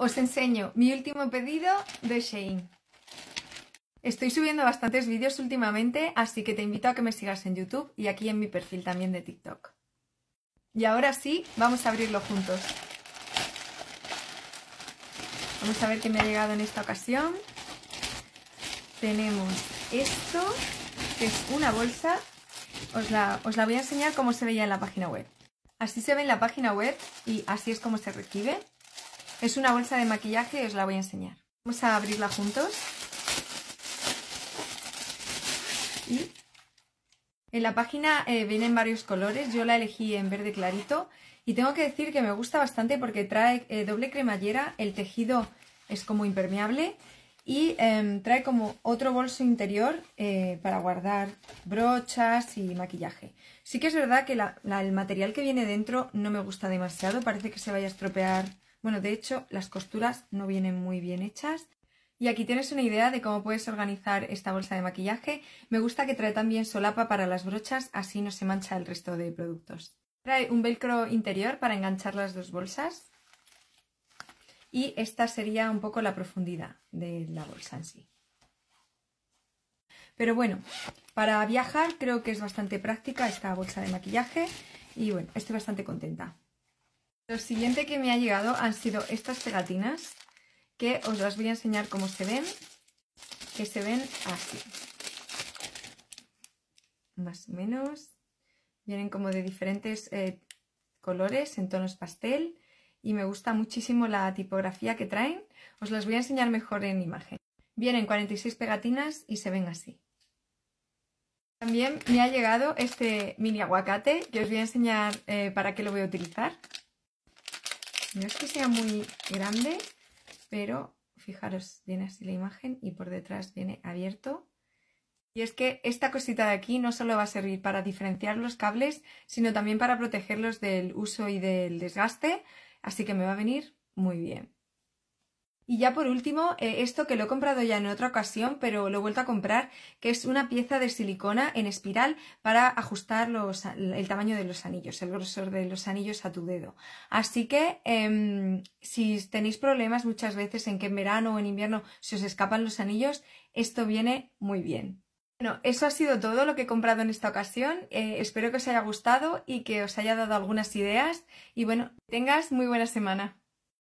os enseño mi último pedido de Shein. Estoy subiendo bastantes vídeos últimamente, así que te invito a que me sigas en YouTube y aquí en mi perfil también de TikTok. Y ahora sí, vamos a abrirlo juntos. Vamos a ver qué me ha llegado en esta ocasión. Tenemos esto, que es una bolsa. Os la, os la voy a enseñar cómo se veía en la página web. Así se ve en la página web y así es como se recibe. Es una bolsa de maquillaje y os la voy a enseñar. Vamos a abrirla juntos. en la página eh, vienen varios colores, yo la elegí en verde clarito y tengo que decir que me gusta bastante porque trae eh, doble cremallera, el tejido es como impermeable y em, trae como otro bolso interior eh, para guardar brochas y maquillaje. Sí que es verdad que el material que viene dentro no me gusta demasiado, parece que se vaya a estropear bueno, de hecho, las costuras no vienen muy bien hechas. Y aquí tienes una idea de cómo puedes organizar esta bolsa de maquillaje. Me gusta que trae también solapa para las brochas, así no se mancha el resto de productos. Trae un velcro interior para enganchar las dos bolsas. Y esta sería un poco la profundidad de la bolsa en sí. Pero bueno, para viajar creo que es bastante práctica esta bolsa de maquillaje. Y bueno, estoy bastante contenta. Lo siguiente que me ha llegado han sido estas pegatinas que os las voy a enseñar cómo se ven, que se ven así. Más o menos. Vienen como de diferentes eh, colores, en tonos pastel. Y me gusta muchísimo la tipografía que traen. Os las voy a enseñar mejor en imagen. Vienen 46 pegatinas y se ven así. También me ha llegado este mini aguacate que os voy a enseñar eh, para qué lo voy a utilizar. No es que sea muy grande, pero fijaros, viene así la imagen y por detrás viene abierto. Y es que esta cosita de aquí no solo va a servir para diferenciar los cables, sino también para protegerlos del uso y del desgaste, así que me va a venir muy bien. Y ya por último, eh, esto que lo he comprado ya en otra ocasión, pero lo he vuelto a comprar, que es una pieza de silicona en espiral para ajustar el tamaño de los anillos, el grosor de los anillos a tu dedo. Así que em, si tenéis problemas muchas veces en que en verano o en invierno se os escapan los anillos, esto viene muy bien. Bueno, eso ha sido todo lo que he comprado en esta ocasión. Eh, espero que os haya gustado y que os haya dado algunas ideas. Y bueno, tengas muy buena semana.